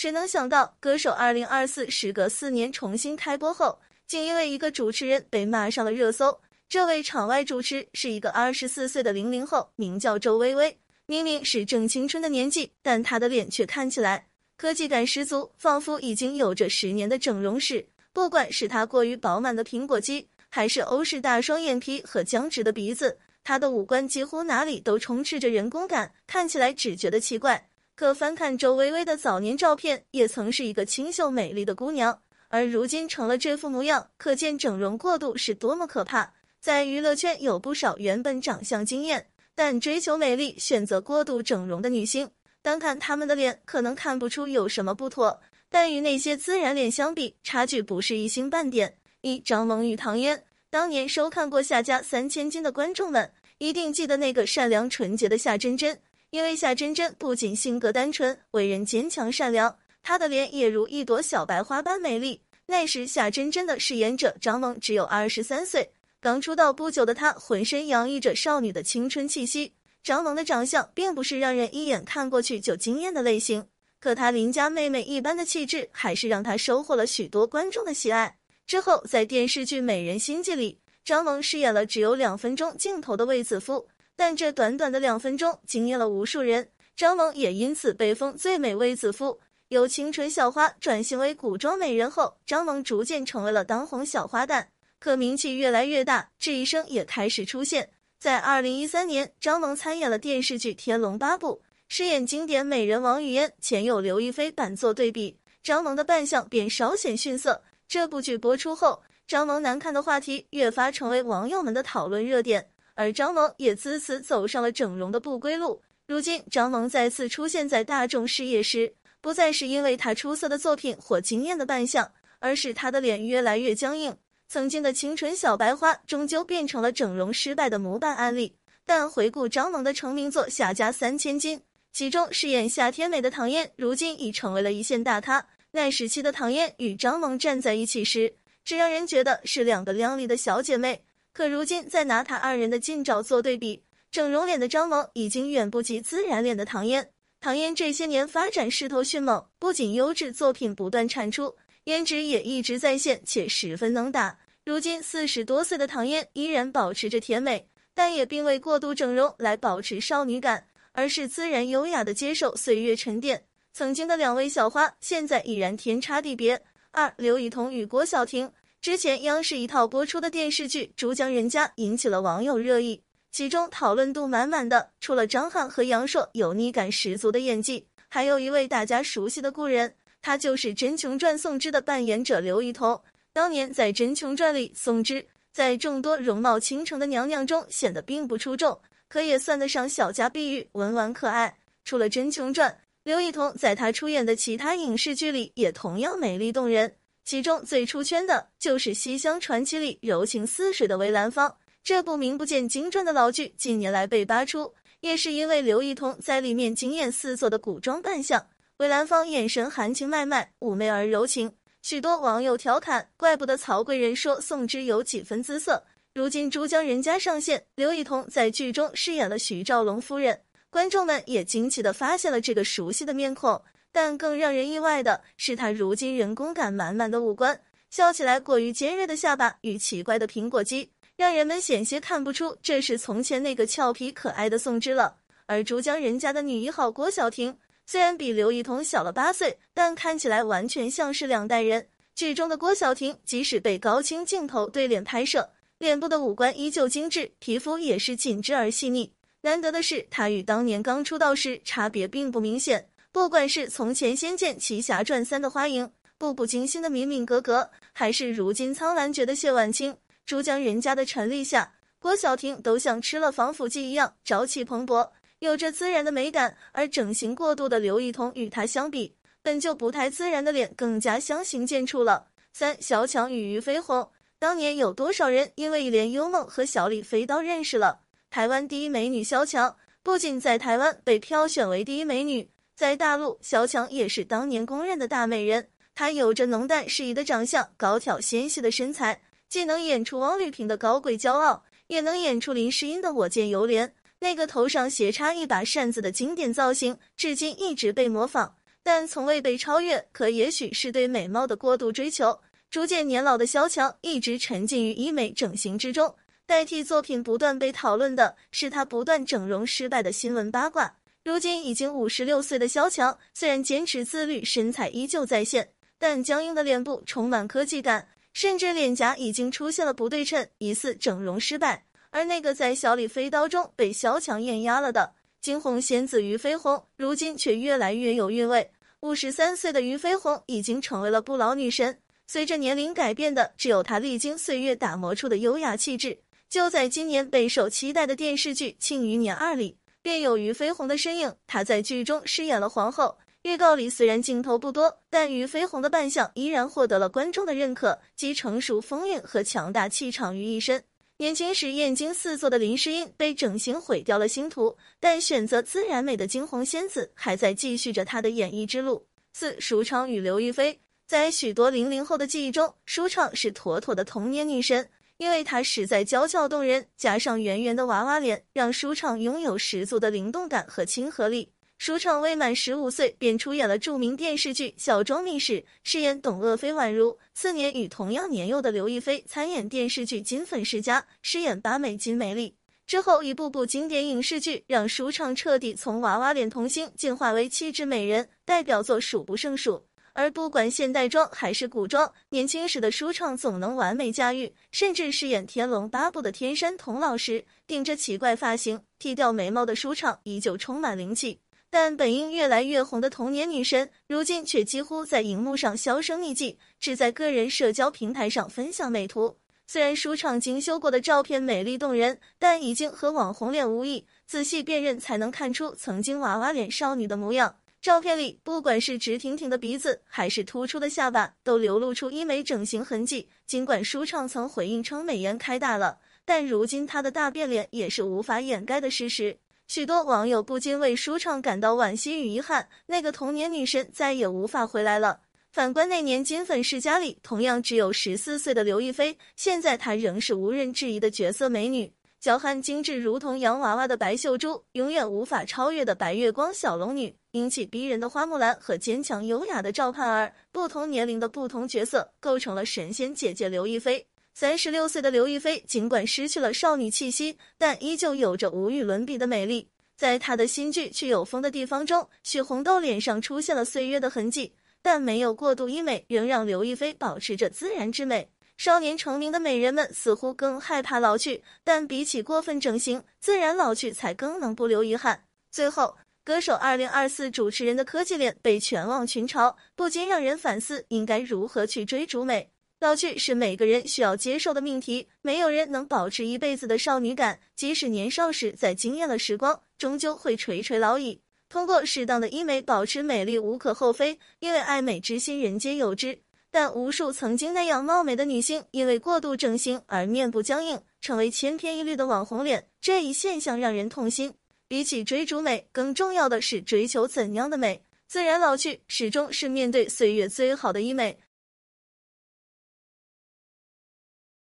谁能想到，歌手二零二四时隔四年重新开播后，竟因为一个主持人被骂上了热搜？这位场外主持是一个二十四岁的零零后，名叫周薇薇。明明是正青春的年纪，但她的脸却看起来科技感十足，仿佛已经有着十年的整容史。不管是她过于饱满的苹果肌，还是欧式大双眼皮和僵直的鼻子，她的五官几乎哪里都充斥着人工感，看起来只觉得奇怪。可翻看周薇薇的早年照片，也曾是一个清秀美丽的姑娘，而如今成了这副模样，可见整容过度是多么可怕。在娱乐圈，有不少原本长相惊艳，但追求美丽选择过度整容的女星。单看她们的脸，可能看不出有什么不妥，但与那些自然脸相比，差距不是一星半点。一张萌与唐嫣，当年收看过《夏家三千金》的观众们，一定记得那个善良纯洁的夏真真。因为夏真真不仅性格单纯、为人坚强善良，她的脸也如一朵小白花般美丽。那时，夏真真的饰演者张萌只有二十三岁，刚出道不久的她，浑身洋溢着少女的青春气息。张萌的长相并不是让人一眼看过去就惊艳的类型，可她邻家妹妹一般的气质，还是让她收获了许多观众的喜爱。之后，在电视剧《美人心计》里，张萌饰演了只有两分钟镜头的卫子夫。但这短短的两分钟惊艳了无数人，张萌也因此被封最美卫子夫。由清纯校花转型为古装美人后，张萌逐渐成为了当红小花旦。可名气越来越大，质疑声也开始出现。在2013年，张萌参演了电视剧《天龙八部》，饰演经典美人王语嫣，前有刘亦菲版作对比，张萌的扮相便稍显逊色。这部剧播出后，张萌难看的话题越发成为网友们的讨论热点。而张萌也自此走上了整容的不归路。如今，张萌再次出现在大众视野时，不再是因为她出色的作品或惊艳的扮相，而是她的脸越来越僵硬。曾经的清纯小白花，终究变成了整容失败的模板案例。但回顾张萌的成名作《夏家三千金》，其中饰演夏天美的唐嫣，如今已成为了一线大咖。那时期的唐嫣与张萌站在一起时，只让人觉得是两个靓丽的小姐妹。可如今，再拿他二人的近照做对比，整容脸的张萌已经远不及自然脸的唐嫣。唐嫣这些年发展势头迅猛，不仅优质作品不断产出，颜值也一直在线，且十分能打。如今四十多岁的唐嫣依然保持着甜美，但也并未过度整容来保持少女感，而是自然优雅地接受岁月沉淀。曾经的两位小花，现在已然天差地别。二刘雨桐与郭晓婷。之前央视一套播出的电视剧《珠江人家》引起了网友热议，其中讨论度满满的除了张翰和杨烁油腻感十足的演技，还有一位大家熟悉的故人，他就是《真穷传》宋芝的扮演者刘雨彤。当年在《真穷传》里，宋芝在众多容貌倾城的娘娘中显得并不出众，可也算得上小家碧玉、文婉可爱。除了《真琼传》，刘雨彤在她出演的其他影视剧里也同样美丽动人。其中最出圈的就是《西厢传奇》里柔情似水的韦兰芳。这部名不见经传的老剧近年来被扒出，也是因为刘一彤在里面惊艳四座的古装扮相。韦兰芳眼神含情脉脉，妩媚而柔情。许多网友调侃：“怪不得曹贵人说宋之有几分姿色。”如今珠江人家上线，刘一彤在剧中饰演了徐兆龙夫人，观众们也惊奇地发现了这个熟悉的面孔。但更让人意外的是，她如今人工感满满的五官，笑起来过于尖锐的下巴与奇怪的苹果肌，让人们险些看不出这是从前那个俏皮可爱的宋芝了。而珠江人家的女一号郭晓婷，虽然比刘一彤小了八岁，但看起来完全像是两代人。剧中的郭晓婷，即使被高清镜头对脸拍摄，脸部的五官依旧精致，皮肤也是紧致而细腻。难得的是，她与当年刚出道时差别并不明显。不管是从前《仙剑奇侠传三》的花楹、步步惊心的敏敏格格，还是如今《苍兰诀》的谢婉清，珠江人家》的陈立夏、郭晓婷，都像吃了防腐剂一样朝气蓬勃，有着自然的美感。而整形过度的刘亦彤与她相比，本就不太自然的脸更加相形见绌了。三小强与于飞鸿，当年有多少人因为一帘幽梦和小李飞刀认识了台湾第一美女萧蔷？不仅在台湾被挑选为第一美女。在大陆，萧蔷也是当年公认的大美人。她有着浓淡适宜的长相，高挑纤细的身材，既能演出王丽萍的高贵骄傲，也能演出林诗音的我见犹怜。那个头上斜插一把扇子的经典造型，至今一直被模仿，但从未被超越。可也许是对美貌的过度追求，逐渐年老的萧蔷一直沉浸于医美整形之中，代替作品不断被讨论的是她不断整容失败的新闻八卦。如今已经五十六岁的萧蔷，虽然坚持自律，身材依旧在线，但僵硬的脸部充满科技感，甚至脸颊已经出现了不对称，疑似整容失败。而那个在《小李飞刀》中被萧蔷艳压了的惊鸿仙子俞飞鸿，如今却越来越有韵味。五十三岁的俞飞鸿已经成为了不老女神，随着年龄改变的只有她历经岁月打磨出的优雅气质。就在今年备受期待的电视剧《庆余年二》里。便有俞飞鸿的身影，她在剧中饰演了皇后。预告里虽然镜头不多，但俞飞鸿的扮相依然获得了观众的认可，集成熟风韵和强大气场于一身。年轻时艳惊四座的林诗音被整形毁掉了星途，但选择自然美的惊鸿仙子还在继续着她的演艺之路。四，舒畅与刘亦菲，在许多零零后的记忆中，舒畅是妥妥的童年女神。因为她实在娇俏动人，加上圆圆的娃娃脸，让舒畅拥有十足的灵动感和亲和力。舒畅未满十五岁便出演了著名电视剧《小庄秘史》，饰演董鄂妃宛如。次年与同样年幼的刘亦菲参演电视剧《金粉世家》，饰演八美金美丽。之后，一部部经典影视剧让舒畅彻底从娃娃脸童星进化为气质美人，代表作数不胜数。而不管现代装还是古装，年轻时的舒畅总能完美驾驭，甚至饰演《天龙八部》的天山童老师，顶着奇怪发型、剃掉眉毛的舒畅依旧充满灵气。但本应越来越红的童年女神，如今却几乎在荧幕上销声匿迹，只在个人社交平台上分享美图。虽然舒畅精修过的照片美丽动人，但已经和网红脸无异，仔细辨认才能看出曾经娃娃脸少女的模样。照片里，不管是直挺挺的鼻子，还是突出的下巴，都流露出一枚整形痕迹。尽管舒畅曾回应称美颜开大了，但如今她的大变脸也是无法掩盖的事实。许多网友不禁为舒畅感到惋惜与遗憾，那个童年女神再也无法回来了。反观那年金粉世家里同样只有十四岁的刘亦菲，现在她仍是无人质疑的绝色美女。娇憨精致如同洋娃娃的白秀珠，永远无法超越的白月光小龙女，英气逼人的花木兰和坚强优雅的赵盼儿，不同年龄的不同角色构成了神仙姐姐刘亦菲。三十六岁的刘亦菲，尽管失去了少女气息，但依旧有着无与伦比的美丽。在她的新剧《去有风的地方》中，许红豆脸上出现了岁月的痕迹，但没有过度医美，仍让刘亦菲保持着自然之美。少年成名的美人们似乎更害怕老去，但比起过分整形，自然老去才更能不留遗憾。最后，歌手、二零二四主持人的科技脸被全网群嘲，不禁让人反思应该如何去追逐美。老去是每个人需要接受的命题，没有人能保持一辈子的少女感。即使年少时再惊艳了时光，终究会垂垂老矣。通过适当的医美保持美丽无可厚非，因为爱美之心人皆有之。但无数曾经那样貌美的女星，因为过度整形而面部僵硬，成为千篇一律的网红脸，这一现象让人痛心。比起追逐美，更重要的是追求怎样的美？自然老去，始终是面对岁月最好的医美。